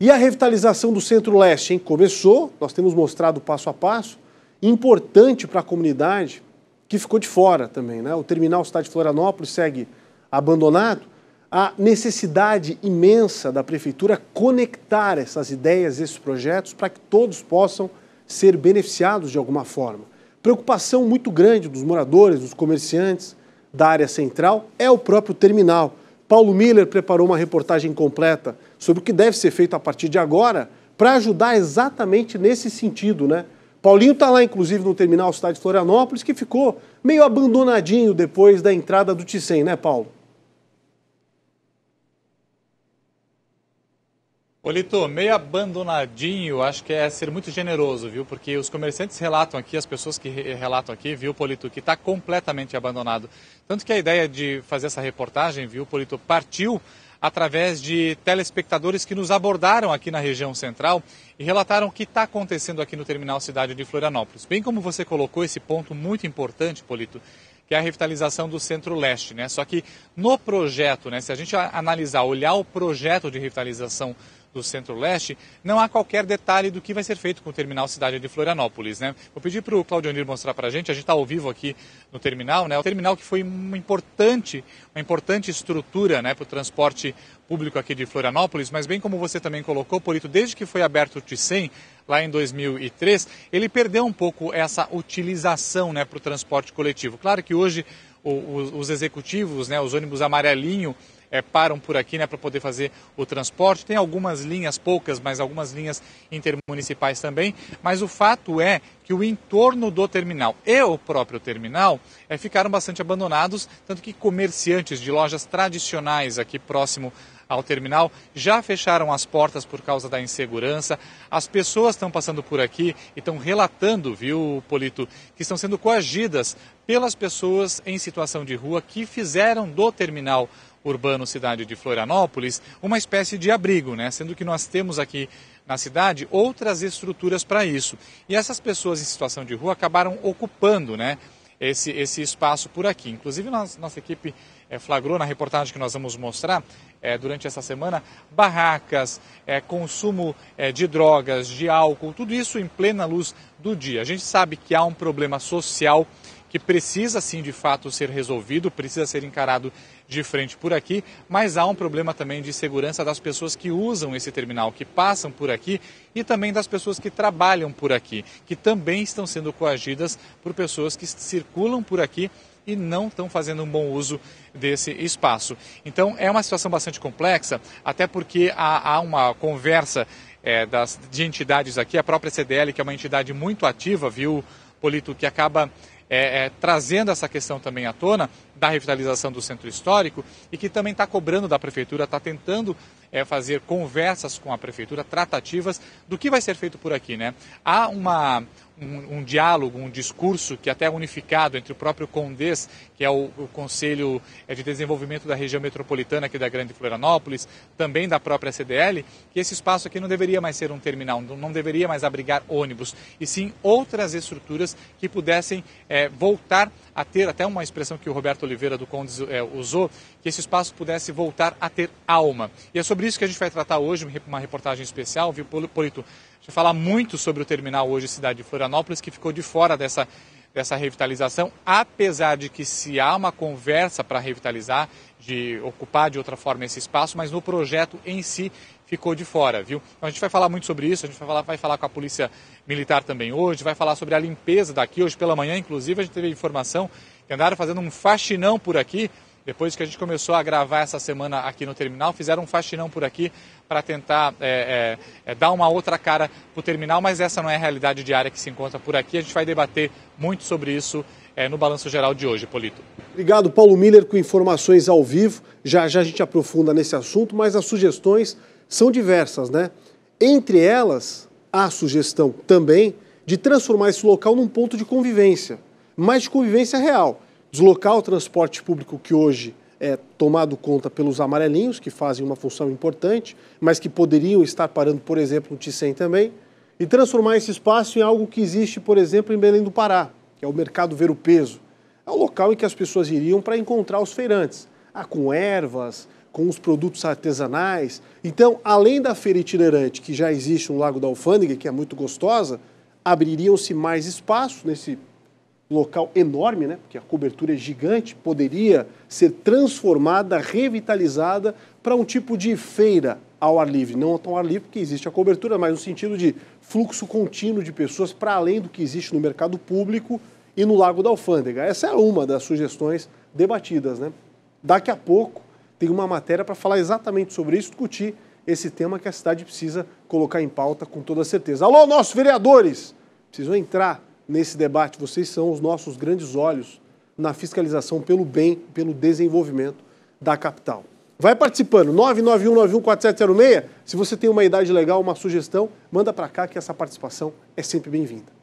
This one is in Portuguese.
E a revitalização do Centro-Leste, hein? Começou, nós temos mostrado passo a passo, importante para a comunidade que ficou de fora também, né? O terminal Cidade de Florianópolis segue abandonado. A necessidade imensa da prefeitura conectar essas ideias, esses projetos, para que todos possam ser beneficiados de alguma forma. Preocupação muito grande dos moradores, dos comerciantes da área central é o próprio terminal. Paulo Miller preparou uma reportagem completa sobre o que deve ser feito a partir de agora para ajudar exatamente nesse sentido, né? Paulinho está lá, inclusive, no terminal Cidade de Florianópolis, que ficou meio abandonadinho depois da entrada do Ticem, né, Paulo? Olito, meio abandonadinho, acho que é ser muito generoso, viu? Porque os comerciantes relatam aqui, as pessoas que re relatam aqui, viu, Polito, que está completamente abandonado. Tanto que a ideia de fazer essa reportagem, viu, Polito, partiu através de telespectadores que nos abordaram aqui na região central e relataram o que está acontecendo aqui no terminal cidade de Florianópolis. Bem como você colocou esse ponto muito importante, Polito, que é a revitalização do centro-leste, né? Só que no projeto, né, se a gente analisar, olhar o projeto de revitalização do Centro-Leste, não há qualquer detalhe do que vai ser feito com o terminal Cidade de Florianópolis. Né? Vou pedir para o Claudio Claudionir mostrar para a gente, a gente está ao vivo aqui no terminal, né? o terminal que foi uma importante, uma importante estrutura né, para o transporte público aqui de Florianópolis, mas bem como você também colocou, Polito, desde que foi aberto o Ticem, lá em 2003, ele perdeu um pouco essa utilização né, para o transporte coletivo. Claro que hoje os executivos, né, os ônibus amarelinho, é, param por aqui né, para poder fazer o transporte. Tem algumas linhas, poucas, mas algumas linhas intermunicipais também. Mas o fato é que o entorno do terminal e o próprio terminal é, ficaram bastante abandonados, tanto que comerciantes de lojas tradicionais aqui próximo ao terminal, já fecharam as portas por causa da insegurança. As pessoas estão passando por aqui e estão relatando, viu, Polito, que estão sendo coagidas pelas pessoas em situação de rua que fizeram do terminal urbano cidade de Florianópolis, uma espécie de abrigo, né? sendo que nós temos aqui na cidade outras estruturas para isso. E essas pessoas em situação de rua acabaram ocupando né, esse, esse espaço por aqui. Inclusive, nós, nossa equipe é, flagrou na reportagem que nós vamos mostrar é, durante essa semana barracas, é, consumo de drogas, de álcool, tudo isso em plena luz do dia. A gente sabe que há um problema social que precisa sim de fato ser resolvido, precisa ser encarado de frente por aqui, mas há um problema também de segurança das pessoas que usam esse terminal, que passam por aqui e também das pessoas que trabalham por aqui, que também estão sendo coagidas por pessoas que circulam por aqui e não estão fazendo um bom uso desse espaço. Então é uma situação bastante complexa, até porque há, há uma conversa é, das, de entidades aqui, a própria CDL, que é uma entidade muito ativa, viu, Polito, que acaba é, é, trazendo essa questão também à tona da revitalização do centro histórico e que também está cobrando da prefeitura, está tentando é, fazer conversas com a prefeitura, tratativas do que vai ser feito por aqui. Né? Há uma, um, um, diálogo, um discurso que é até é unificado entre o próprio Condes, que é o, o, Conselho é, de Desenvolvimento da Região Metropolitana aqui da Grande Florianópolis, também da própria CDL, que esse espaço aqui não deveria mais ser um terminal, não, deveria mais abrigar ônibus, e sim outras estruturas que pudessem é, é, voltar a ter, até uma expressão que o Roberto Oliveira do Condes é, usou, que esse espaço pudesse voltar a ter alma. E é sobre isso que a gente vai tratar hoje, uma reportagem especial, viu, Polito? A gente vai falar muito sobre o terminal hoje, cidade de Florianópolis, que ficou de fora dessa dessa revitalização, apesar de que se há uma conversa para revitalizar, de ocupar de outra forma esse espaço, mas no projeto em si ficou de fora, viu? Então a gente vai falar muito sobre isso, a gente vai falar, vai falar com a Polícia Militar também hoje, vai falar sobre a limpeza daqui. Hoje pela manhã, inclusive, a gente teve informação que andaram fazendo um faxinão por aqui. Depois que a gente começou a gravar essa semana aqui no terminal, fizeram um faxinão por aqui para tentar é, é, é, dar uma outra cara para o terminal, mas essa não é a realidade diária que se encontra por aqui. A gente vai debater muito sobre isso é, no Balanço Geral de hoje, Polito. Obrigado, Paulo Miller, com informações ao vivo. Já já a gente aprofunda nesse assunto, mas as sugestões são diversas, né? Entre elas, há sugestão também de transformar esse local num ponto de convivência, mas de convivência real. Deslocar o transporte público que hoje é tomado conta pelos amarelinhos, que fazem uma função importante, mas que poderiam estar parando, por exemplo, no Ticem também, e transformar esse espaço em algo que existe, por exemplo, em Belém do Pará, que é o Mercado Ver o Peso. É o local em que as pessoas iriam para encontrar os feirantes, ah, com ervas, com os produtos artesanais. Então, além da feira itinerante, que já existe no Lago da Alfândega, que é muito gostosa, abririam-se mais espaços nesse local enorme, né? porque a cobertura é gigante, poderia ser transformada, revitalizada para um tipo de feira ao ar livre. Não tão ar livre, porque existe a cobertura, mas no sentido de fluxo contínuo de pessoas para além do que existe no mercado público e no Lago da Alfândega. Essa é uma das sugestões debatidas. Né? Daqui a pouco, tem uma matéria para falar exatamente sobre isso, discutir esse tema que a cidade precisa colocar em pauta com toda certeza. Alô, nossos vereadores! Precisam entrar nesse debate. Vocês são os nossos grandes olhos na fiscalização pelo bem, pelo desenvolvimento da capital. Vai participando, 991914706. Se você tem uma idade legal, uma sugestão, manda para cá que essa participação é sempre bem-vinda.